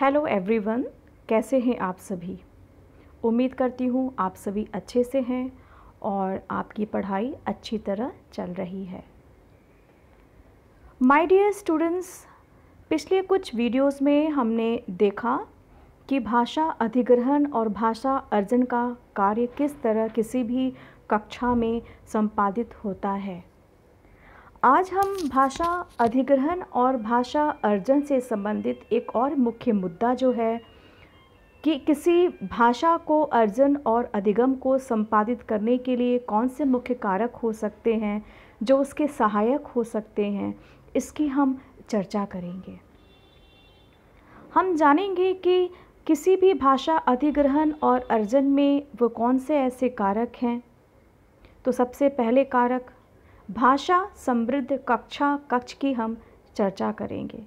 Hello everyone कैसे हैं आप सभी उम्मीद करती हूँ आप सभी अच्छे से हैं और आपकी पढ़ाई अच्छी तरह चल रही है माय डियर स्टूडेंट्स पिछले कुछ वीडियोस में हमने देखा कि भाषा अधिग्रहण और भाषा अर्जन का कार्य किस तरह किसी भी कक्षा में संपादित होता है आज हम भाषा अधिग्रहण और भाषा अर्जन से संबंधित एक और मुख्य मुद्दा जो है कि किसी भाषा को अर्जन और अधिगम को संपादित करने के लिए कौन से मुख्य कारक हो सकते हैं जो उसके सहायक हो सकते हैं इसकी हम चर्चा करेंगे हम जानेंगे कि किसी भी भाषा अधिग्रहण और अर्जन में वो कौन से ऐसे कारक हैं तो सबसे पहले कारक भाषा समृद्ध कक्षा कक्ष की हम चर्चा करेंगे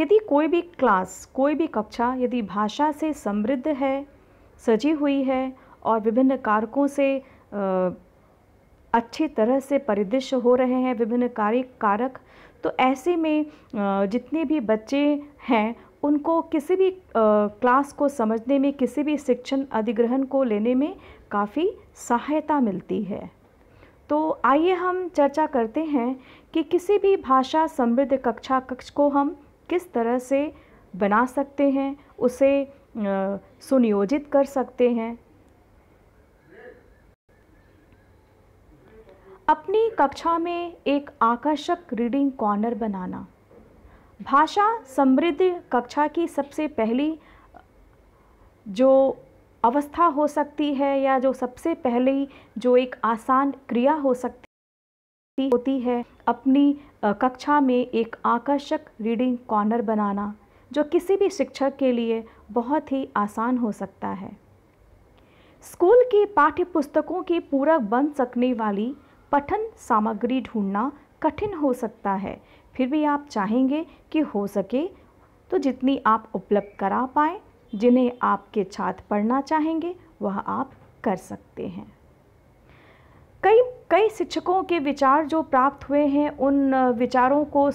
यदि कोई भी क्लास कोई भी कक्षा यदि भाषा से समृद्ध है सजी हुई है और विभिन्न कारकों से अच्छी तरह से परिदृश्य हो रहे हैं विभिन्न कार्य कारक तो ऐसे में जितने भी बच्चे हैं उनको किसी भी क्लास को समझने में किसी भी शिक्षण अधिग्रहण को लेने में काफ़ी सहायता मिलती है तो आइए हम चर्चा करते हैं कि किसी भी भाषा समृद्ध कक्षा कक्ष को हम किस तरह से बना सकते हैं उसे सुनियोजित कर सकते हैं अपनी कक्षा में एक आकर्षक रीडिंग कॉर्नर बनाना भाषा समृद्ध कक्षा की सबसे पहली जो अवस्था हो सकती है या जो सबसे पहले ही जो एक आसान क्रिया हो सकती होती है अपनी कक्षा में एक आकर्षक रीडिंग कॉर्नर बनाना जो किसी भी शिक्षक के लिए बहुत ही आसान हो सकता है स्कूल की पाठ्य पुस्तकों की पूरक बन सकने वाली पठन सामग्री ढूंढना कठिन हो सकता है फिर भी आप चाहेंगे कि हो सके तो जितनी आप उपलब्ध करा पाएँ जिन्हें आपके छात्र पढ़ना चाहेंगे वह आप कर सकते हैं कई कई शिक्षकों के विचार जो प्राप्त हुए हैं उन विचारों को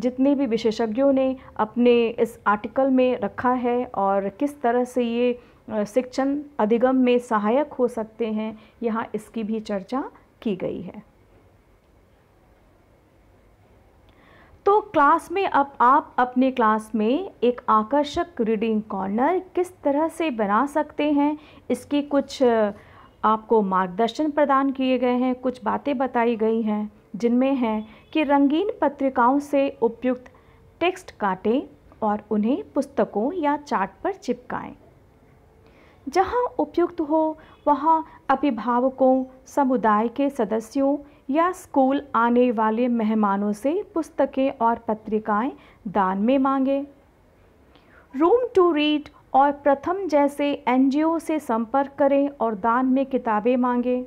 जितने भी विशेषज्ञों ने अपने इस आर्टिकल में रखा है और किस तरह से ये शिक्षण अधिगम में सहायक हो सकते हैं यहाँ इसकी भी चर्चा की गई है क्लास में अब आप अपने क्लास में एक आकर्षक रीडिंग कॉर्नर किस तरह से बना सकते हैं इसकी कुछ आपको मार्गदर्शन प्रदान किए गए हैं कुछ बातें बताई गई हैं जिनमें हैं कि रंगीन पत्रिकाओं से उपयुक्त टेक्स्ट काटें और उन्हें पुस्तकों या चार्ट पर चिपकाएं। जहां उपयुक्त हो वहां अभिभावकों समुदाय के सदस्यों या स्कूल आने वाले मेहमानों से पुस्तकें और पत्रिकाएं दान में मांगें रूम टू रीड और प्रथम जैसे एनजीओ से संपर्क करें और दान में किताबें मांगें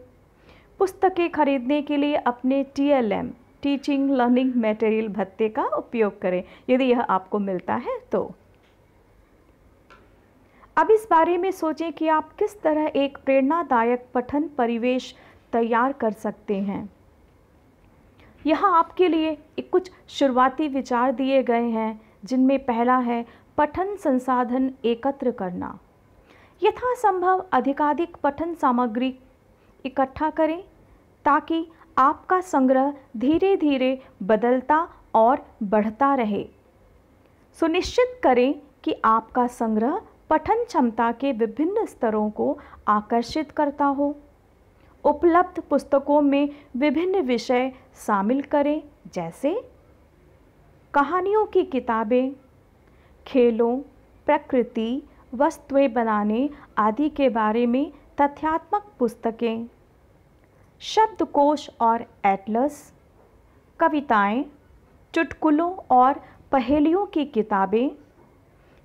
पुस्तकें खरीदने के लिए अपने टीएलएम टीचिंग लर्निंग मटेरियल भत्ते का उपयोग करें यदि यह आपको मिलता है तो अब इस बारे में सोचें कि आप किस तरह एक प्रेरणादायक पठन परिवेश तैयार कर सकते हैं यहाँ आपके लिए एक कुछ शुरुआती विचार दिए गए हैं जिनमें पहला है पठन संसाधन एकत्र करना यथासंभव अधिकाधिक पठन सामग्री इकट्ठा करें ताकि आपका संग्रह धीरे धीरे बदलता और बढ़ता रहे सुनिश्चित करें कि आपका संग्रह पठन क्षमता के विभिन्न स्तरों को आकर्षित करता हो उपलब्ध पुस्तकों में विभिन्न विषय शामिल करें जैसे कहानियों की किताबें खेलों प्रकृति वस्तुएं बनाने आदि के बारे में तथ्यात्मक पुस्तकें शब्दकोश और एटलस कविताएं, चुटकुलों और पहेलियों की किताबें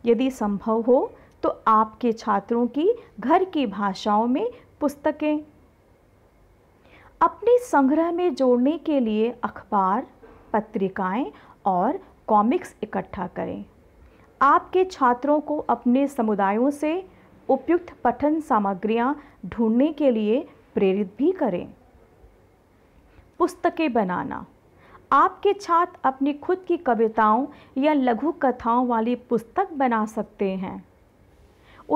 यदि संभव हो तो आपके छात्रों की घर की भाषाओं में पुस्तकें अपने संग्रह में जोड़ने के लिए अखबार पत्रिकाएं और कॉमिक्स इकट्ठा करें आपके छात्रों को अपने समुदायों से उपयुक्त पठन सामग्रियां ढूंढने के लिए प्रेरित भी करें पुस्तकें बनाना आपके छात्र अपनी खुद की कविताओं या लघु कथाओं वाली पुस्तक बना सकते हैं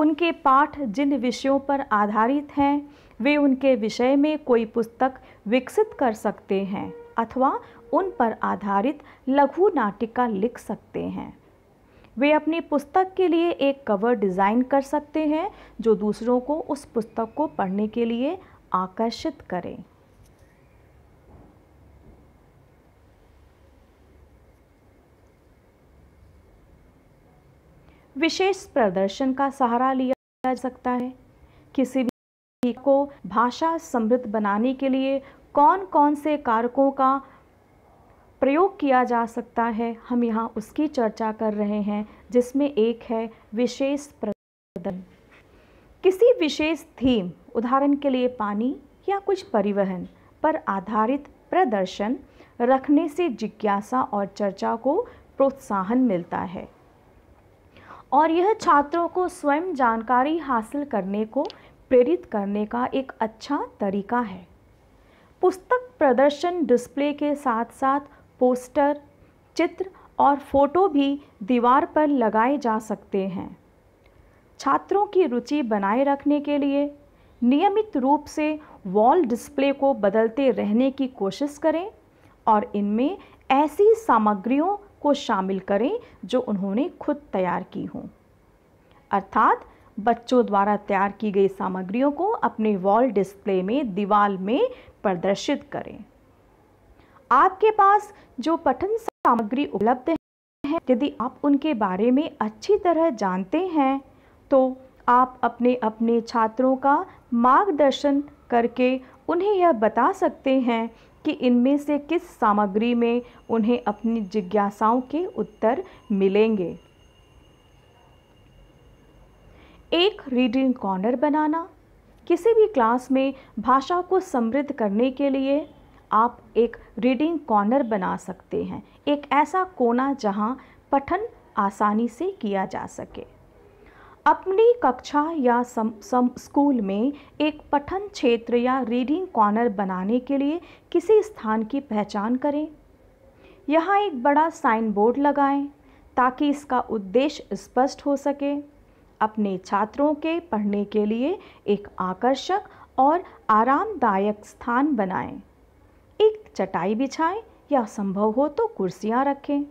उनके पाठ जिन विषयों पर आधारित हैं वे उनके विषय में कोई पुस्तक विकसित कर सकते हैं अथवा उन पर आधारित लघु नाटिका लिख सकते हैं वे अपनी पुस्तक के लिए एक कवर डिज़ाइन कर सकते हैं जो दूसरों को उस पुस्तक को पढ़ने के लिए आकर्षित करें विशेष प्रदर्शन का सहारा लिया जा सकता है किसी भी को भाषा समृद्ध बनाने के लिए कौन कौन से कारकों का प्रयोग किया जा सकता है हम यहाँ उसकी चर्चा कर रहे हैं जिसमें एक है विशेष प्रदर्शन किसी विशेष थीम उदाहरण के लिए पानी या कुछ परिवहन पर आधारित प्रदर्शन रखने से जिज्ञासा और चर्चा को प्रोत्साहन मिलता है और यह छात्रों को स्वयं जानकारी हासिल करने को प्रेरित करने का एक अच्छा तरीका है पुस्तक प्रदर्शन डिस्प्ले के साथ साथ पोस्टर चित्र और फोटो भी दीवार पर लगाए जा सकते हैं छात्रों की रुचि बनाए रखने के लिए नियमित रूप से वॉल डिस्प्ले को बदलते रहने की कोशिश करें और इनमें ऐसी सामग्रियों को शामिल करें जो उन्होंने खुद तैयार की हों अर्थात बच्चों द्वारा तैयार की गई सामग्रियों को अपने वॉल डिस्प्ले में दीवार में प्रदर्शित करें आपके पास जो पठन सामग्री उपलब्ध है यदि आप उनके बारे में अच्छी तरह जानते हैं तो आप अपने अपने छात्रों का मार्गदर्शन करके उन्हें यह बता सकते हैं कि इनमें से किस सामग्री में उन्हें अपनी जिज्ञासाओं के उत्तर मिलेंगे एक रीडिंग कॉर्नर बनाना किसी भी क्लास में भाषा को समृद्ध करने के लिए आप एक रीडिंग कॉर्नर बना सकते हैं एक ऐसा कोना जहां पठन आसानी से किया जा सके अपनी कक्षा या सम, सम स्कूल में एक पठन क्षेत्र या रीडिंग कॉर्नर बनाने के लिए किसी स्थान की पहचान करें यहाँ एक बड़ा साइन बोर्ड लगाएं ताकि इसका उद्देश्य स्पष्ट हो सके अपने छात्रों के पढ़ने के लिए एक आकर्षक और आरामदायक स्थान बनाएं। एक चटाई बिछाएं या संभव हो तो कुर्सियाँ रखें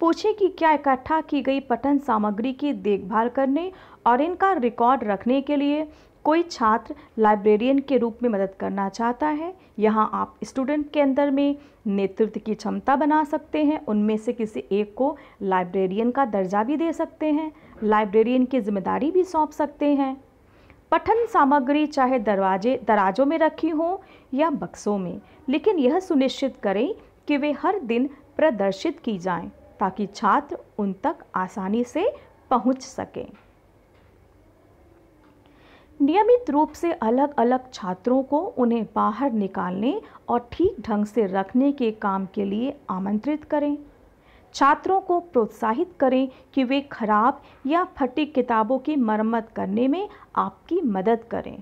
पूछें कि क्या इकट्ठा की गई पठन सामग्री की देखभाल करने और इनका रिकॉर्ड रखने के लिए कोई छात्र लाइब्रेरियन के रूप में मदद करना चाहता है यहाँ आप स्टूडेंट के अंदर में नेतृत्व की क्षमता बना सकते हैं उनमें से किसी एक को लाइब्रेरियन का दर्जा भी दे सकते हैं लाइब्रेरियन की जिम्मेदारी भी सौंप सकते हैं पठन सामग्री चाहे दरवाजे दराजों में रखी हो या बक्सों में लेकिन यह सुनिश्चित करें कि वे हर दिन प्रदर्शित की जाएं। ताकि छात्र उन तक आसानी से पहुंच सकें नियमित रूप से अलग अलग छात्रों को उन्हें बाहर निकालने और ठीक ढंग से रखने के काम के लिए आमंत्रित करें छात्रों को प्रोत्साहित करें कि वे खराब या फटी किताबों की मरम्मत करने में आपकी मदद करें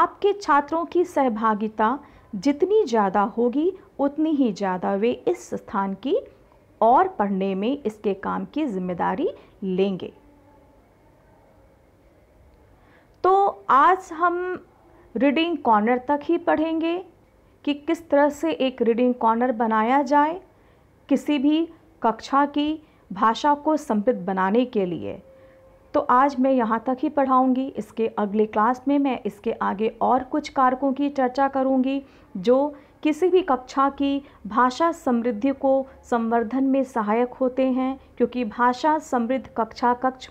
आपके छात्रों की सहभागिता जितनी ज़्यादा होगी उतनी ही ज़्यादा वे इस स्थान की और पढ़ने में इसके काम की जिम्मेदारी लेंगे तो आज हम रीडिंग कॉर्नर तक ही पढ़ेंगे कि किस तरह से एक रीडिंग कॉर्नर बनाया जाए किसी भी कक्षा की भाषा को समृद्ध बनाने के लिए तो आज मैं यहाँ तक ही पढ़ाऊँगी इसके अगले क्लास में मैं इसके आगे और कुछ कारकों की चर्चा करूँगी जो किसी भी कक्षा की भाषा समृद्धि को संवर्धन में सहायक होते हैं क्योंकि भाषा समृद्ध कक्षा कक्ष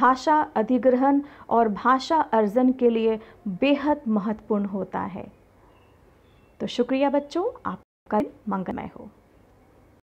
भाषा अधिग्रहण और भाषा अर्जन के लिए बेहद महत्वपूर्ण होता है तो शुक्रिया बच्चों आपका मंगलमय हो